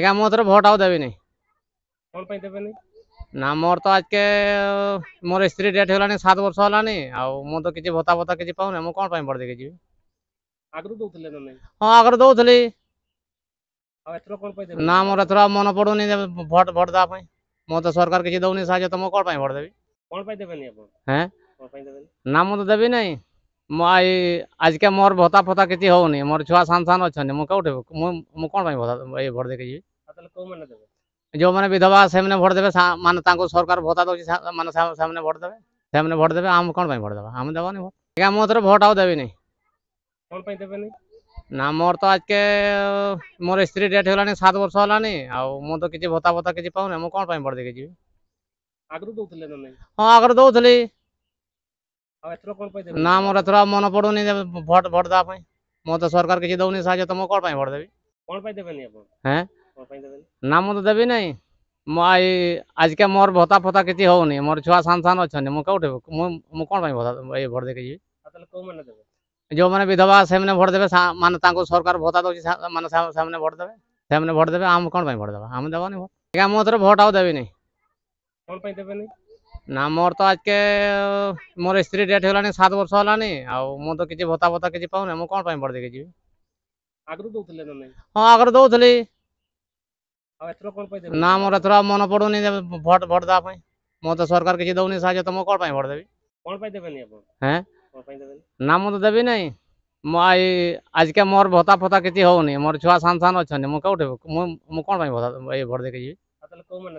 आज्ञा मोर भोट आउ देवी ना मोर तो आज के मोर स्त्री डेट होला ने 7 वर्ष होला ने आ मो तो किछ भोता भोता किछ पाउ ने मो कोन पई बड देके जी आगरो दोथले न नहीं हां आगरो दोथले आ एतरो कोन पई देबे ना मोर एतरो मन पडो ने भोट भोट दा पई मो तो सरकार किछ दउ ने साजे तो मो कोन पई बड देबी कोन पई देबे ने अपन हैं कोन पई देबे ना मो तो देबे नहीं আজকে মোর ভতা ফতা কিছু হওনি মোর ছুয়া সান সান অছন্তি মু কোটে মু কোন পাই ভতা এই ভোট দেখে যাই তাহলে কো মানে দেবে যে মানে বিধবা সেমনে ভোট দেবে মানে তাঙ্কু সরকার ভতা দউছি মানে সামনে ভোট দেবে সেমনে ভোট দেবে আম কোন পাই ভোট দেবা আমি দেবানি ভোট একা মো তোর ভোট আও দেবিনি কোন পাই দেবেনি না মোর তো আজকে মোর স্ত্রী ডেট হলানি সাত বর্ষ হলানি আও মু তো কিছু ভতা ভতা কিছু পাওনি মু কোন পাই ভোট দেখে যাবি আগ্রু দউতলে না হ্যাঁ আগ্রু দউতলি ना मोर एथर मन पड़ून भोट भोट दाप मत तो सरकार किसी दौन सा तुम तो कौन भोट देवी हाँ ना मुझे देवी ना आई आज के मोर भत्ता फता किसी हूँ नहीं मोर छुआ सान सान अच्छे मुझे उठे कौन भोट देखे जी हाँ, तो जो मैंने विधवा से भोट देते मानते सरकार भत्ता दौर मैंने भोट देते सेट देते आम कौन भोट देवा आम देवानी भोट आज मोदी भोट आओ देवी नहीं कौन देवे नहीं ना मोर तो आज के मोर स्त्री डेट होला ने वर्ष होला तो किछ भता भता किछ पाऊ ना नहीं हां आगर दोथले आ एतरो कोन ना मोर एतरो मन पड़ो ने वोट वोट दा तो सरकार किछ दउनी साजे तो मु कोन पई बड़ देबी कोन पई ना मु तो आज के मोर भता फता किछ होउनी मोर छुआ सान सान अच्छे मु कोठे मु मु कोन पई भता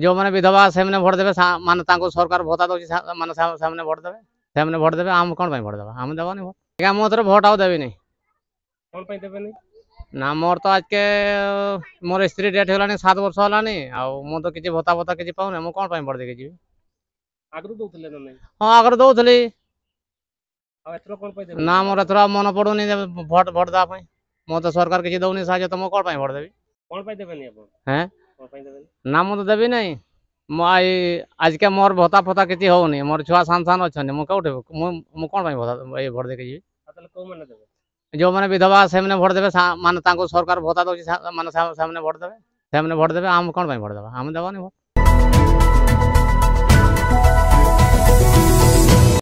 जो मैंने विधवा से भोट देते मान सरकार भत्ता दौर मैंने भोट देते सेने भोट देते आम कौन भोट देवा आम देवानी भोट आजा मोदी भोट आउ देवी नहीं ना मोर तो आज के मोर स्त्री डेट हो सात वर्ष होलानी आज तो भत्ता भत्ता किसी पाने कौन भोट देखे जी हाँ आगे दौली ना मोर एथर मन पड़ूनी भोट भोट देवाई मत तो सरकार किसी दौनी सा तुम तो कौन भोट देवी कौन देवे ନାମ ତ ଦେବି ନାହିଁ ଆଜିକା ମୋର ଭତ୍ତା ଫତା କିଛି ହଉନି ମୋର ଛୁଆ ସାନ ସାନ ଅଛନ୍ତି ମୁଁ କୋଉଠି ମୁଁ ମୁଁ କ'ଣ ପାଇଁ ଭତ୍ତା ଏଇ ଭୋଟ ଦେଇକି ଯିବି ଯେଉଁମାନେ ବିଧବା ସେମାନେ ଭୋଟ ଦେବେ ମାନେ ତାଙ୍କୁ ସରକାର ଭତ୍ତା ଦେଉଛି ମାନେ ସେମାନେ ଭୋଟ ଦେବେ ସେମାନେ ଭୋଟ ଦେବେ ଆମେ କ'ଣ ପାଇଁ ଭୋଟ ଦେବା ଆମେ ଦେବାନି ଭୋଟ